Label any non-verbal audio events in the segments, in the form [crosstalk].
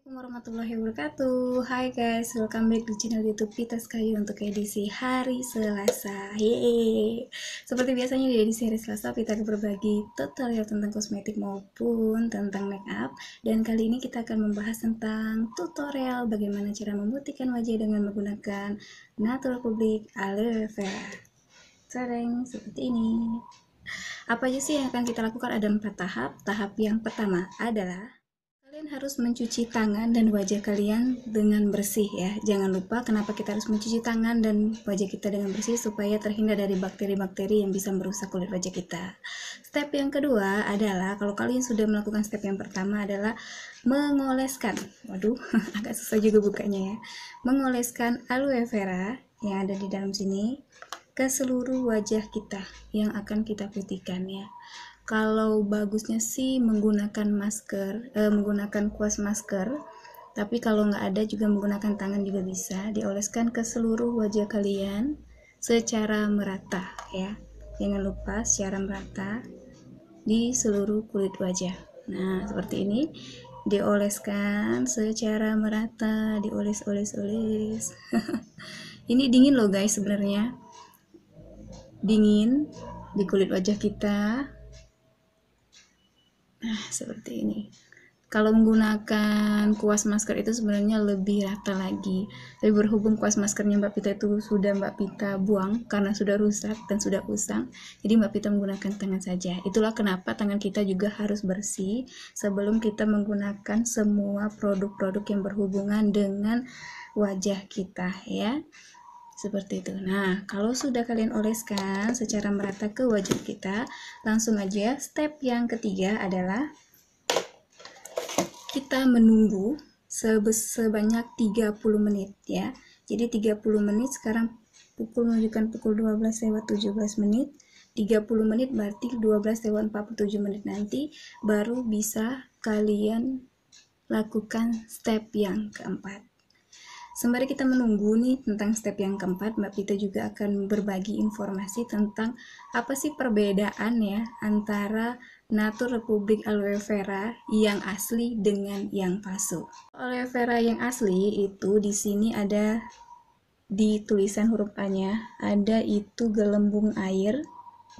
Assalamualaikum warahmatullahi wabarakatuh Hai guys, welcome back di channel youtube Pitas Kayu untuk edisi hari Selasa Yeay Seperti biasanya di edisi hari Selasa Kita akan berbagi tutorial tentang kosmetik maupun tentang make up Dan kali ini kita akan membahas tentang tutorial Bagaimana cara memutihkan wajah dengan menggunakan Natural Public Aloe Vera Sering seperti ini apa aja sih yang akan kita lakukan ada empat tahap tahap yang pertama adalah Kalian harus mencuci tangan dan wajah kalian dengan bersih ya. Jangan lupa kenapa kita harus mencuci tangan dan wajah kita dengan bersih supaya terhindar dari bakteri-bakteri yang bisa merusak kulit wajah kita. Step yang kedua adalah kalau kalian sudah melakukan step yang pertama adalah mengoleskan. Waduh, [laughs] agak susah juga bukanya ya. Mengoleskan aloe vera yang ada di dalam sini ke seluruh wajah kita yang akan kita putihkan ya kalau bagusnya sih menggunakan masker eh, menggunakan kuas masker tapi kalau nggak ada juga menggunakan tangan juga bisa dioleskan ke seluruh wajah kalian secara merata ya jangan lupa secara merata di seluruh kulit wajah nah seperti ini dioleskan secara merata dioles oles oles [laughs] ini dingin loh guys sebenarnya dingin di kulit wajah kita Nah, seperti ini. Kalau menggunakan kuas masker itu sebenarnya lebih rata lagi. Tapi berhubung kuas maskernya Mbak Pita itu sudah Mbak Pita buang karena sudah rusak dan sudah usang, jadi Mbak Pita menggunakan tangan saja. Itulah kenapa tangan kita juga harus bersih sebelum kita menggunakan semua produk-produk yang berhubungan dengan wajah kita ya seperti itu. Nah, kalau sudah kalian oleskan secara merata ke wajah kita, langsung aja step yang ketiga adalah kita menunggu sebanyak 30 menit ya. Jadi 30 menit sekarang pukul menunjukkan pukul 12 lewat 17 menit. 30 menit berarti 12 lewat 47 menit nanti baru bisa kalian lakukan step yang keempat. Sembari kita menunggu nih tentang step yang keempat, Mbak Pita juga akan berbagi informasi tentang apa sih perbedaan ya antara Natur Republik Aloe Vera yang asli dengan yang palsu. Aloe Vera yang asli itu di sini ada di tulisan huruf A-nya, ada itu gelembung air,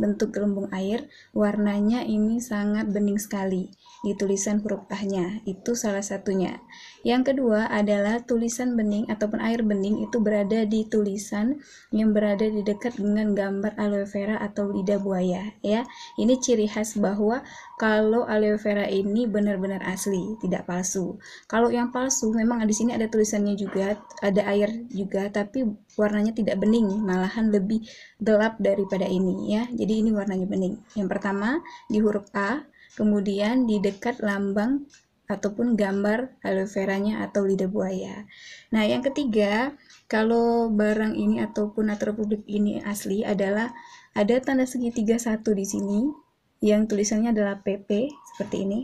bentuk gelembung air, warnanya ini sangat bening sekali di tulisan huruf A-nya. Itu salah satunya. Yang kedua adalah tulisan bening ataupun air bening itu berada di tulisan yang berada di dekat dengan gambar aloe vera atau lidah buaya, ya. Ini ciri khas bahwa kalau aloe vera ini benar-benar asli, tidak palsu. Kalau yang palsu memang di sini ada tulisannya juga, ada air juga, tapi warnanya tidak bening, malahan lebih gelap daripada ini ya. Jadi ini warnanya bening. Yang pertama di huruf A, kemudian di dekat lambang ataupun gambar aloe veranya atau lidah buaya. Nah, yang ketiga, kalau barang ini ataupun natura ini asli adalah ada tanda segitiga satu di sini yang tulisannya adalah PP seperti ini.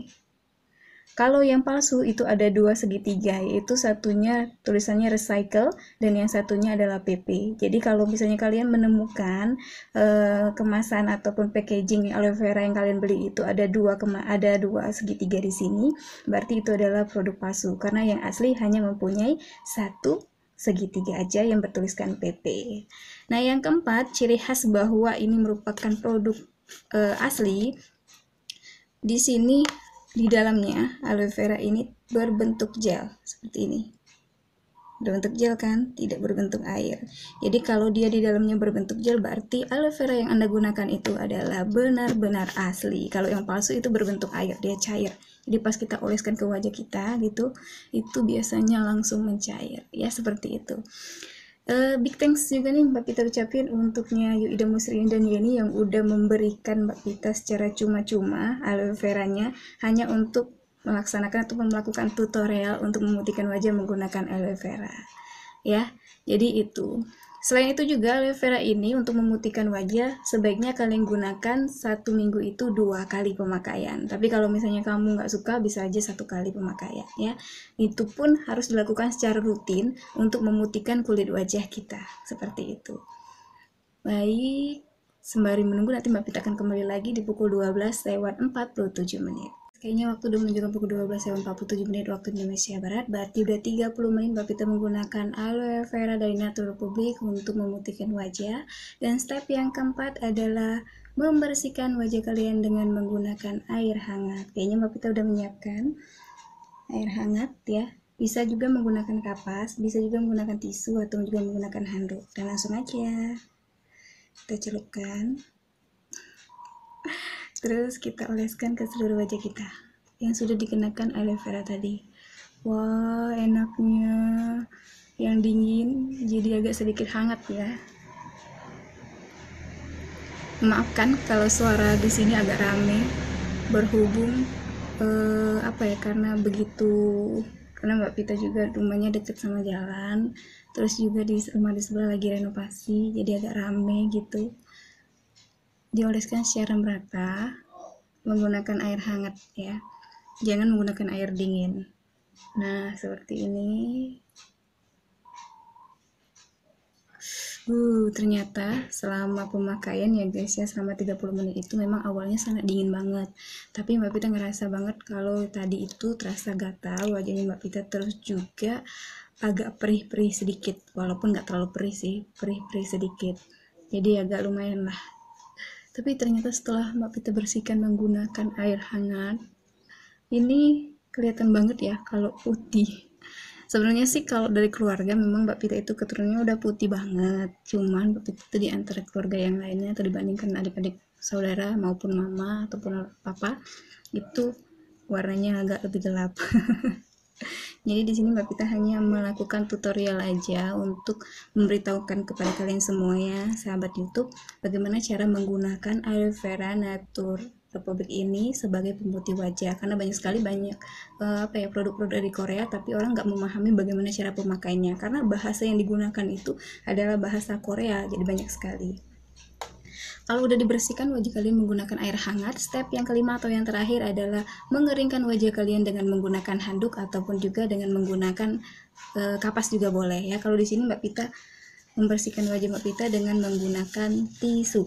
Kalau yang palsu itu ada dua segitiga, yaitu satunya tulisannya recycle dan yang satunya adalah PP. Jadi kalau misalnya kalian menemukan eh, kemasan ataupun packaging aloe vera yang kalian beli itu ada dua kema ada dua segitiga di sini, berarti itu adalah produk palsu karena yang asli hanya mempunyai satu segitiga aja yang bertuliskan PP. Nah, yang keempat, ciri khas bahwa ini merupakan produk uh, asli, di sini di dalamnya aloe vera ini berbentuk gel seperti ini. Berbentuk gel kan, tidak berbentuk air. Jadi kalau dia di dalamnya berbentuk gel berarti aloe vera yang Anda gunakan itu adalah benar-benar asli. Kalau yang palsu itu berbentuk air, dia cair. Jadi pas kita oleskan ke wajah kita gitu, itu biasanya langsung mencair. Ya seperti itu. Uh, big thanks juga nih Mbak Pita ucapin untuknya Yuida Musri dan Yeni yang udah memberikan Mbak Pita secara cuma-cuma aloe veranya hanya untuk melaksanakan atau melakukan tutorial untuk memutihkan wajah menggunakan aloe vera. Ya, jadi itu. Selain itu juga aloe vera ini untuk memutihkan wajah sebaiknya kalian gunakan satu minggu itu dua kali pemakaian. Tapi kalau misalnya kamu nggak suka bisa aja satu kali pemakaian ya. Itu pun harus dilakukan secara rutin untuk memutihkan kulit wajah kita seperti itu. Baik, sembari menunggu nanti Mbak Pita akan kembali lagi di pukul 12 lewat 47 menit. Kayaknya waktu udah menunjukkan pukul 12.47 ya, menit waktu Indonesia Barat, berarti udah 30 menit Mbak Pita menggunakan aloe vera dari Natura Publik untuk memutihkan wajah. Dan step yang keempat adalah membersihkan wajah kalian dengan menggunakan air hangat. Kayaknya Mbak Pita udah menyiapkan air hangat ya. Bisa juga menggunakan kapas, bisa juga menggunakan tisu atau juga menggunakan handuk. Dan langsung aja kita celupkan. Terus kita oleskan ke seluruh wajah kita yang sudah dikenakan aloe vera tadi. Wah, wow, enaknya yang dingin jadi agak sedikit hangat ya. Maafkan kalau suara di sini agak rame berhubung eh, apa ya karena begitu karena Mbak Pita juga rumahnya deket sama jalan terus juga di rumah di sebelah lagi renovasi jadi agak rame gitu dioleskan secara merata menggunakan air hangat ya jangan menggunakan air dingin nah seperti ini Uh, ternyata selama pemakaian ya guys ya selama 30 menit itu memang awalnya sangat dingin banget. Tapi Mbak Pita ngerasa banget kalau tadi itu terasa gatal wajahnya Mbak Pita terus juga agak perih-perih sedikit walaupun nggak terlalu perih sih, perih-perih sedikit. Jadi agak lumayan lah tapi ternyata setelah Mbak Pita bersihkan menggunakan air hangat, ini kelihatan banget ya kalau putih. Sebenarnya sih kalau dari keluarga memang Mbak Pita itu keturunannya udah putih banget. Cuman Mbak Pita itu di antara keluarga yang lainnya atau dibandingkan adik-adik saudara maupun mama ataupun papa itu warnanya agak lebih gelap. [laughs] Jadi di sini Mbak Pita hanya melakukan tutorial aja untuk memberitahukan kepada kalian semua ya sahabat YouTube, bagaimana cara menggunakan aloe vera natur Republik ini sebagai pemutih wajah karena banyak sekali banyak eh, apa ya produk-produk dari Korea tapi orang nggak memahami bagaimana cara pemakaiannya karena bahasa yang digunakan itu adalah bahasa Korea jadi banyak sekali. Kalau udah dibersihkan, wajah kalian menggunakan air hangat. Step yang kelima atau yang terakhir adalah mengeringkan wajah kalian dengan menggunakan handuk ataupun juga dengan menggunakan e, kapas juga boleh ya. Kalau di sini Mbak Pita membersihkan wajah Mbak Pita dengan menggunakan tisu.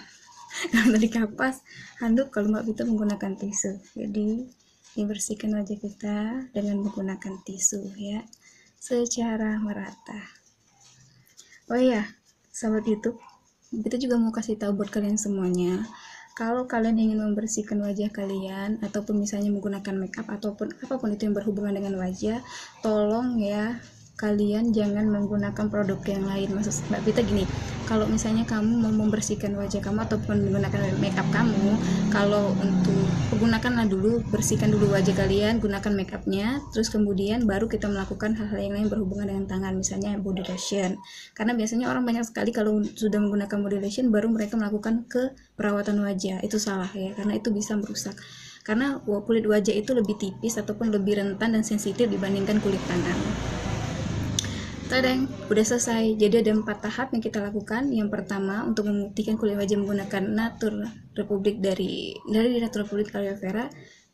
[laughs] kalau tadi kapas, handuk kalau Mbak Pita menggunakan tisu. Jadi dibersihkan wajah kita dengan menggunakan tisu ya secara merata. Oh iya, sahabat YouTube, kita juga mau kasih tahu buat kalian semuanya kalau kalian ingin membersihkan wajah kalian ataupun misalnya menggunakan makeup ataupun apapun itu yang berhubungan dengan wajah tolong ya kalian jangan menggunakan produk yang lain maksud mbak Vita gini kalau misalnya kamu mau membersihkan wajah kamu ataupun menggunakan makeup kamu kalau untuk gunakanlah dulu bersihkan dulu wajah kalian gunakan makeupnya terus kemudian baru kita melakukan hal-hal yang lain berhubungan dengan tangan misalnya body lotion karena biasanya orang banyak sekali kalau sudah menggunakan body lotion baru mereka melakukan ke perawatan wajah itu salah ya karena itu bisa merusak karena kulit wajah itu lebih tipis ataupun lebih rentan dan sensitif dibandingkan kulit tangan. Tadang, udah selesai. Jadi ada empat tahap yang kita lakukan. Yang pertama untuk membuktikan kulit wajah menggunakan natur republik dari dari natur republik aloe vera.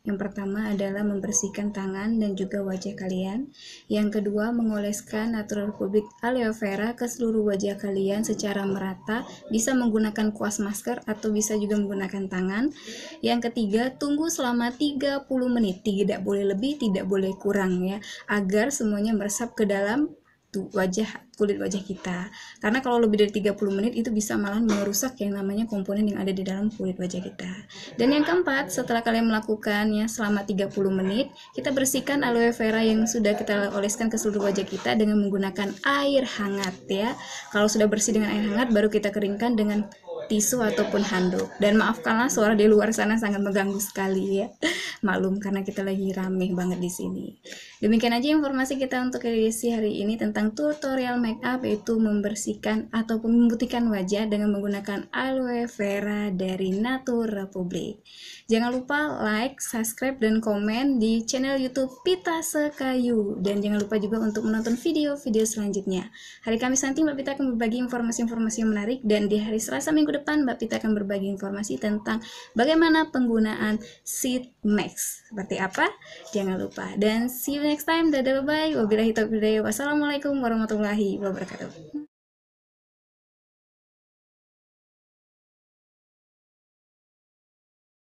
Yang pertama adalah membersihkan tangan dan juga wajah kalian. Yang kedua, mengoleskan natur republik aloe vera ke seluruh wajah kalian secara merata, bisa menggunakan kuas masker atau bisa juga menggunakan tangan. Yang ketiga, tunggu selama 30 menit, tidak boleh lebih, tidak boleh kurang ya, agar semuanya meresap ke dalam wajah kulit wajah kita karena kalau lebih dari 30 menit itu bisa malah merusak yang namanya komponen yang ada di dalam kulit wajah kita dan yang keempat setelah kalian melakukannya selama 30 menit kita bersihkan aloe vera yang sudah kita oleskan ke seluruh wajah kita dengan menggunakan air hangat ya kalau sudah bersih dengan air hangat baru kita keringkan dengan tisu ataupun handuk. Dan maafkanlah suara di luar sana sangat mengganggu sekali ya. [laughs] Maklum karena kita lagi rame banget di sini. Demikian aja informasi kita untuk edisi hari ini tentang tutorial make up yaitu membersihkan ataupun memutihkan wajah dengan menggunakan aloe vera dari Natura Republik. Jangan lupa like, subscribe, dan komen di channel YouTube Pita Sekayu. Dan jangan lupa juga untuk menonton video-video selanjutnya. Hari Kamis nanti Mbak Pita akan berbagi informasi-informasi yang menarik dan di hari Selasa minggu depan depan Mbak Pita akan berbagi informasi tentang bagaimana penggunaan seat max. Seperti apa? Jangan lupa. Dan see you next time. Dadah bye-bye. Wabillahi taufiq Wassalamualaikum warahmatullahi wabarakatuh.